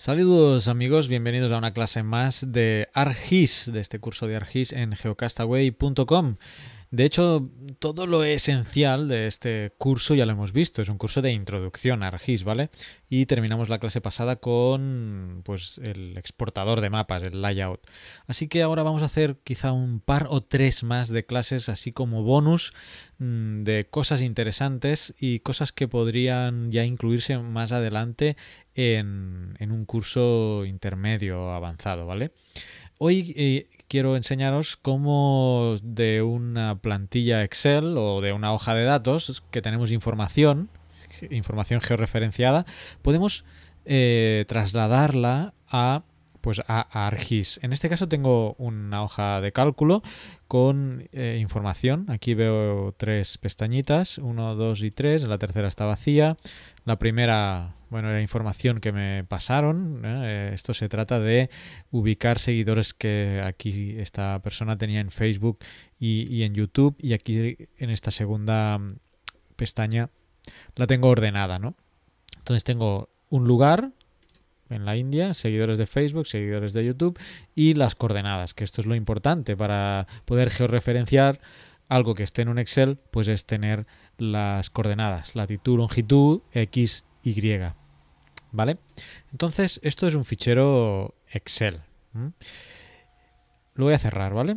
Saludos amigos, bienvenidos a una clase más de ARGIS, de este curso de ARGIS en geocastaway.com. De hecho, todo lo esencial de este curso ya lo hemos visto. Es un curso de introducción a ArcGIS, ¿vale? Y terminamos la clase pasada con pues, el exportador de mapas, el layout. Así que ahora vamos a hacer quizá un par o tres más de clases así como bonus mm, de cosas interesantes y cosas que podrían ya incluirse más adelante en, un curso intermedio avanzado, ¿vale? Hoy eh, quiero enseñaros cómo de una plantilla Excel o de una hoja de datos que tenemos información, información georreferenciada, podemos eh, trasladarla a pues a, ARGIS. En este caso tengo una hoja de cálculo con eh, información. Aquí veo tres pestañitas, 1, 2 y 3. La tercera está vacía. La primera bueno, la información que me pasaron, eh, esto se trata de ubicar seguidores que aquí esta persona tenía en Facebook y, en YouTube y aquí en esta segunda mm, pestaña la tengo ordenada, ¿no? Entonces tengo un lugar en la India, seguidores de Facebook, seguidores de YouTube y las coordenadas, que esto es lo importante para poder georreferenciar algo que esté en un Excel, pues es tener las coordenadas, latitud, longitud, X, Y. ¿Vale? Entonces, esto es un fichero Excel. Lo voy a cerrar, ¿vale?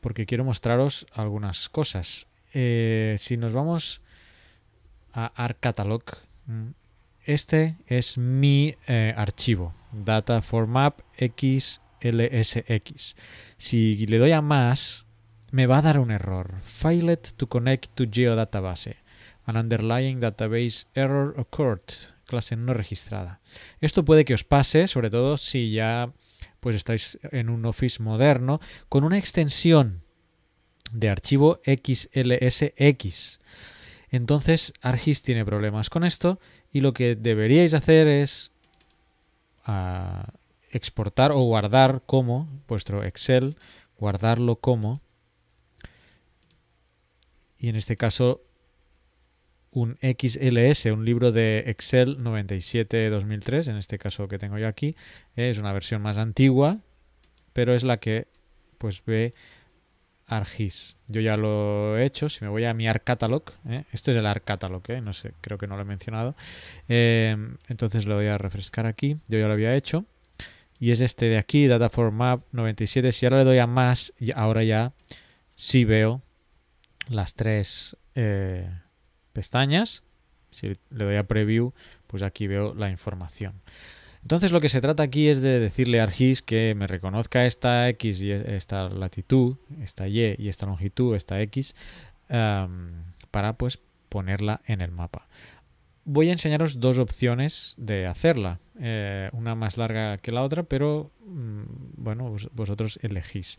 Porque quiero mostraros algunas cosas. Eh, si nos vamos a ArcCatalog, este es mi eh, archivo, dataformapxlsx. Si le doy a más, me va a dar un error. Failed to connect to geodatabase. An underlying database error occurred clase no registrada. Esto puede que os pase, sobre todo si ya pues estáis en un Office moderno, con una extensión de archivo XLSX. Entonces, Argis tiene problemas con esto y lo que deberíais hacer es ah, exportar o guardar como vuestro Excel, guardarlo como, y en este caso un XLS, un libro de Excel 97-2003, en este caso que tengo yo aquí, es una versión más antigua, pero es la que pues ve Argis. Yo ya lo he hecho. Si me voy a mi ARC Catalog, ¿eh? este es el ARC ¿eh? no sé, creo que no lo he mencionado. Em, entonces lo voy a refrescar aquí. Yo ya lo había hecho. Y es este de aquí, Data Map 97. Si ahora le doy a más, ahora ya sí veo las tres eh, pestañas, si le doy a preview, pues aquí veo la información. Entonces lo que se trata aquí es de decirle a ArcGIS que me reconozca esta X y esta latitud, esta Y y esta longitud, esta X, para pues ponerla en el mapa. Voy a enseñaros dos opciones de hacerla, eh, una más larga que la otra, pero mm, bueno, vosotros elegís.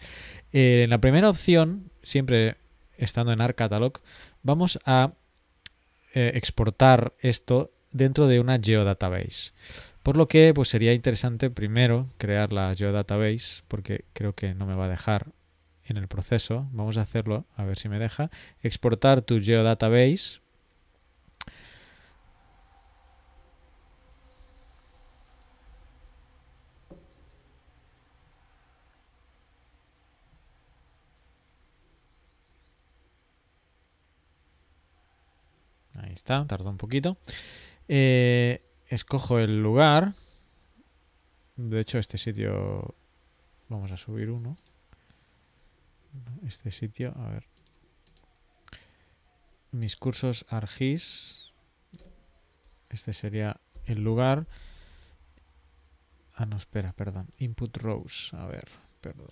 Eh, en la primera opción, siempre estando en ArcCatalog, vamos a eh, exportar esto dentro de una geodatabase. Por lo que pues sería interesante primero crear la geodatabase, porque creo que no me va a dejar en el proceso. Vamos a hacerlo, a ver si me deja. Exportar tu geodatabase está, tardó un poquito. Eh, escojo el lugar. De hecho, este sitio... Vamos a subir uno. Este sitio, a ver. Mis cursos Argis. Este sería el lugar. Ah, no, espera, perdón. Input rows. A ver, perdón.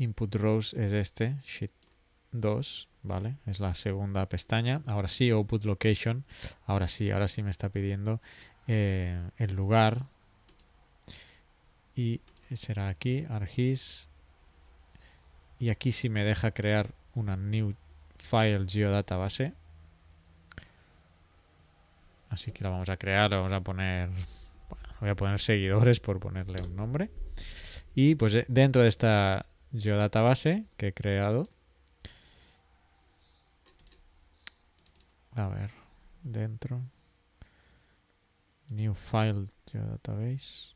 input rows es este, sheet 2, ¿vale? Es la segunda pestaña. Ahora sí, output location. Ahora sí, ahora sí me está pidiendo eh, el lugar. Y será aquí, argis. Y aquí sí me deja crear una new file geodatabase. Así que la vamos a crear, vamos a poner... voy a poner seguidores por ponerle un nombre. Y pues eh, dentro de esta geodatabase que he creado. A ver, dentro. New file geodatabase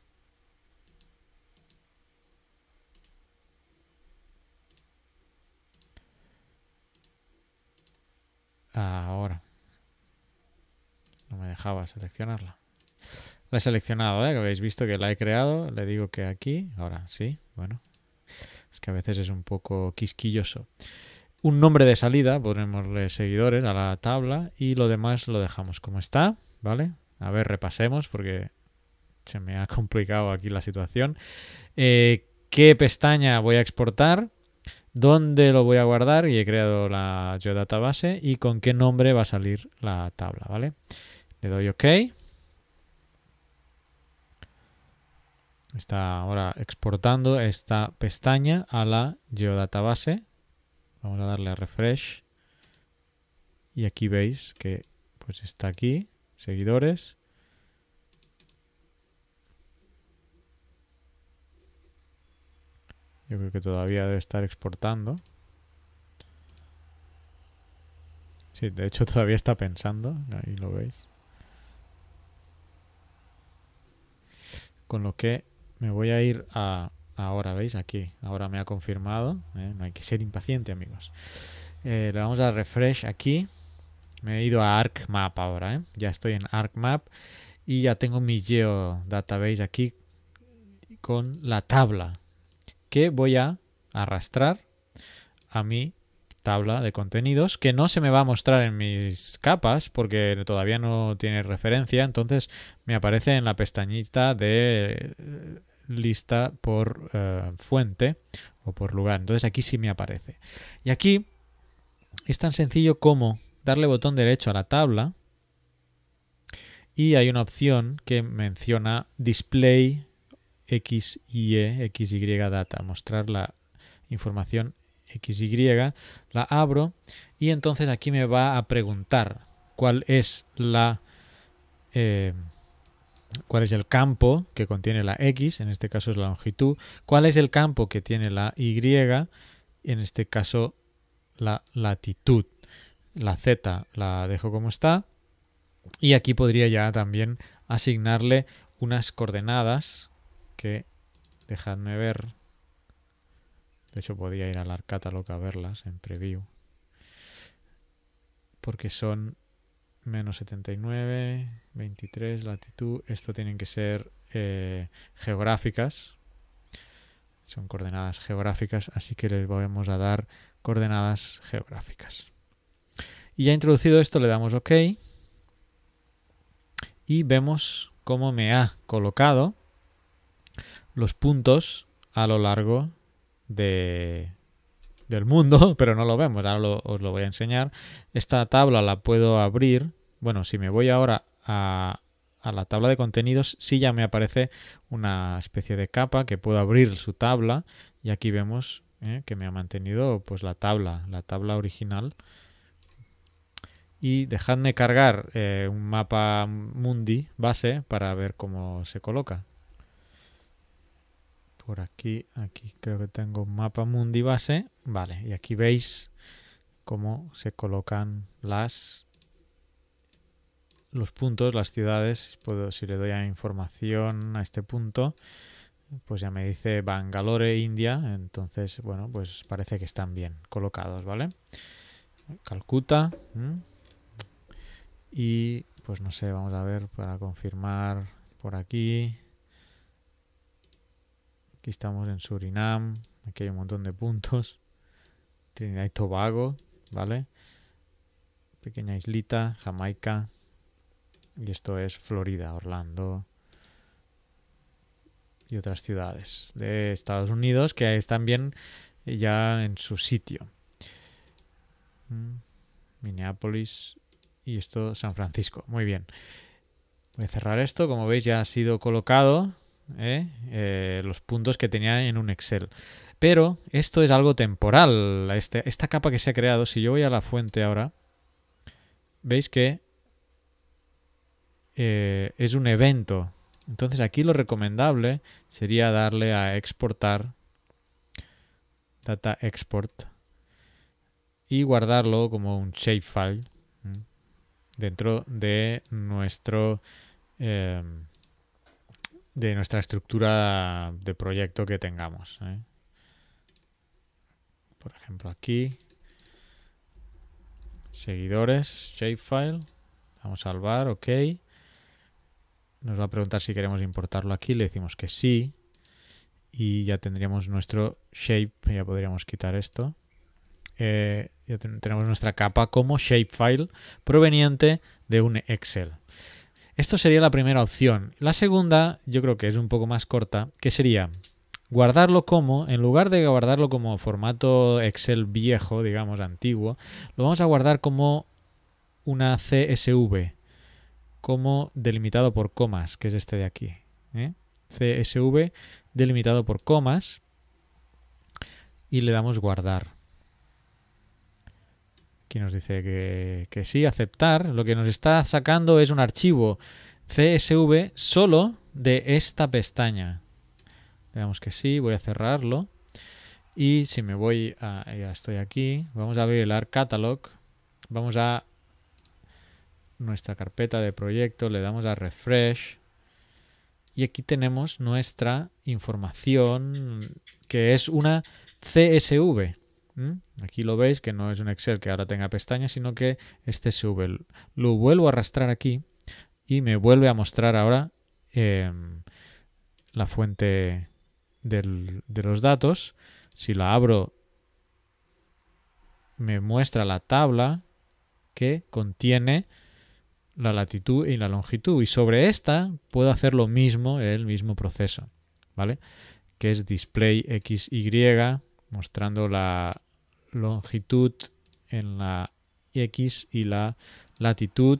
Ahora. No me dejaba seleccionarla. La he seleccionado, ¿eh? habéis visto que la he creado. Le digo que aquí. Ahora sí, bueno, que a veces es un poco quisquilloso. Un nombre de salida, ponemosle seguidores a la tabla y lo demás lo dejamos como está, ¿vale? A ver, repasemos porque se me ha complicado aquí la situación. Eh, ¿Qué pestaña voy a exportar? ¿Dónde lo voy a guardar? Y he creado la GeoDatabase y con qué nombre va a salir la tabla, ¿vale? Le doy OK. Está ahora exportando esta pestaña a la geodatabase. Vamos a darle a refresh. Y aquí veis que pues está aquí, seguidores. Yo creo que todavía debe estar exportando. Sí, de hecho todavía está pensando, ahí lo veis. Con lo que me voy a ir a ahora, ¿veis? Aquí, ahora me ha confirmado. ¿eh? No hay que ser impaciente, amigos. Eh, le vamos a refresh aquí. Me he ido a ArcMap ahora, ¿eh? Ya estoy en ArcMap y ya tengo mi GeoDatabase aquí con la tabla que voy a arrastrar a mi tabla de contenidos que no se me va a mostrar en mis capas porque todavía no tiene referencia entonces me aparece en la pestañita de lista por eh, fuente o por lugar. Entonces aquí sí me aparece. Y aquí es tan sencillo como darle botón derecho a la tabla y hay una opción que menciona display XY, y data, mostrar la información XY, la abro y entonces aquí me va a preguntar cuál es la eh, cuál es el campo que contiene la X, en este caso es la longitud, cuál es el campo que tiene la Y, en este caso la latitud. La Z la dejo como está y aquí podría ya también asignarle unas coordenadas que, dejadme ver, de hecho podía ir al Arcatalog a verlas en preview, porque son menos 79, 23, latitud. Esto tienen que ser eh, geográficas. Son coordenadas geográficas, así que les vamos a dar coordenadas geográficas. Y ya introducido esto, le damos OK. Y vemos cómo me ha colocado los puntos a lo largo de, del mundo, pero no lo vemos, ahora lo, os lo voy a enseñar. Esta tabla la puedo abrir, bueno, si me voy ahora a, a la tabla de contenidos, sí ya me aparece una especie de capa que puedo abrir su tabla y aquí vemos eh, que me ha mantenido pues la tabla, la tabla original. Y dejadme cargar eh, un mapa mundi base para ver cómo se coloca por aquí, aquí creo que tengo un mapa mundi base, vale, y aquí veis cómo se colocan las los puntos, las ciudades, puedo, si le doy a información a este punto, pues ya me dice Bangalore, India, entonces, bueno, pues parece que están bien colocados, ¿vale? Calcuta, y pues no sé, vamos a ver para confirmar por aquí, Aquí estamos en Surinam. Aquí hay un montón de puntos. Trinidad y Tobago, ¿vale? Pequeña islita, Jamaica. Y esto es Florida, Orlando y otras ciudades de Estados Unidos que están bien ya en su sitio. Mm, Minneapolis y esto San Francisco. Muy bien. Voy a cerrar esto. Como veis ya ha sido colocado ¿eh? Eh, los puntos que tenía en un Excel. Pero esto es algo temporal. Este, esta capa que se ha creado, si yo voy a la fuente ahora, veis que eh, es un evento. Entonces aquí lo recomendable sería darle a exportar, data export, y guardarlo como un shapefile dentro de nuestro de nuestra estructura de proyecto que tengamos. ¿eh? Por ejemplo, aquí, seguidores, shapefile, vamos a salvar, ok. Nos va a preguntar si queremos importarlo aquí, le decimos que sí. Y ya tendríamos nuestro shape, ya podríamos quitar esto. Eh, ya tenemos nuestra capa como shapefile proveniente de un Excel. Esto sería la primera opción. La segunda, yo creo que es un poco más corta, que sería guardarlo como, en lugar de guardarlo como formato Excel viejo, digamos, antiguo, lo vamos a guardar como una CSV, como delimitado por comas, que es este de aquí. ¿eh? CSV delimitado por comas y le damos guardar y nos dice que, sí, aceptar. Lo que nos está sacando es un archivo CSV solo de esta pestaña. Veamos que sí, voy a cerrarlo. Y si me voy a... Ya estoy aquí. Vamos a abrir el ARC Catalog. Vamos a nuestra carpeta de proyecto. Le damos a Refresh. Y aquí tenemos nuestra información que es una CSV. Mm, aquí lo veis que no es un Excel que ahora tenga pestañas, sino que este sube. Lo vuelvo a arrastrar aquí y me vuelve a mostrar ahora em, la fuente de los datos. Si la abro, me muestra la tabla que contiene la latitud y la longitud. Y sobre esta puedo hacer lo mismo, el mismo proceso, ¿vale? Que es display XY mostrando la, longitud en la X y la latitud.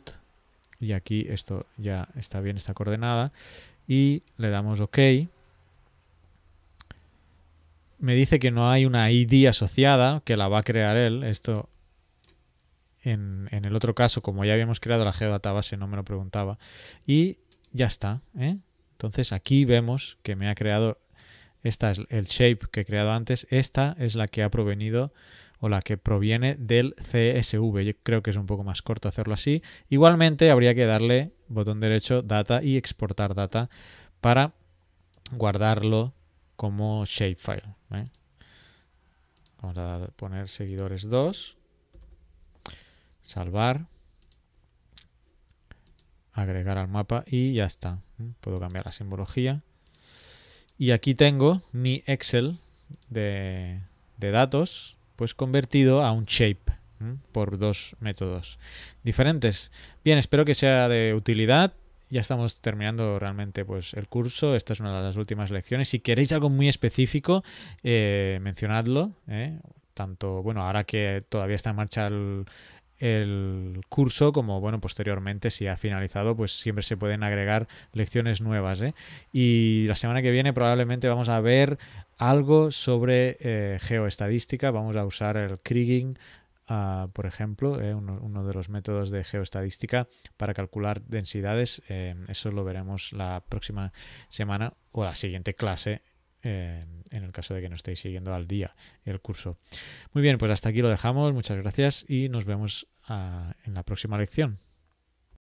Y aquí esto ya está bien está coordenada. Y le damos OK. Me dice que no hay una ID asociada, que la va a crear él. Esto en, el otro caso, como ya habíamos creado la geodatabase, no me lo preguntaba. Y ya está. ¿eh? Entonces aquí vemos que me ha creado, esta es el shape que he creado antes, esta es la que ha provenido o la que proviene del CSV. Yo creo que es un poco más corto hacerlo así. Igualmente habría que darle botón derecho, data y exportar data para guardarlo como shapefile. ¿eh? Vamos a poner seguidores 2, salvar, agregar al mapa y ya está. ¿eh? Puedo cambiar la simbología. Y aquí tengo mi Excel de datos pues convertido a un shape por dos métodos diferentes. Bien, espero que sea de utilidad. Ya estamos terminando realmente pues, el curso. Esta es una de las últimas lecciones. Si queréis algo muy específico, eh, mencionadlo. ¿eh? Tanto, bueno, ahora que todavía está en marcha el, el curso como bueno posteriormente si ha finalizado pues siempre se pueden agregar lecciones nuevas ¿eh? y la semana que viene probablemente vamos a ver algo sobre eh, geoestadística vamos a usar el kriging ah, por ejemplo ¿eh? uno, uno, de los métodos de geoestadística para calcular densidades eso lo veremos la próxima semana o la siguiente clase en el caso de que no estéis siguiendo al día el curso. Muy bien, pues hasta aquí lo dejamos. Muchas gracias y nos vemos ah, en la próxima lección.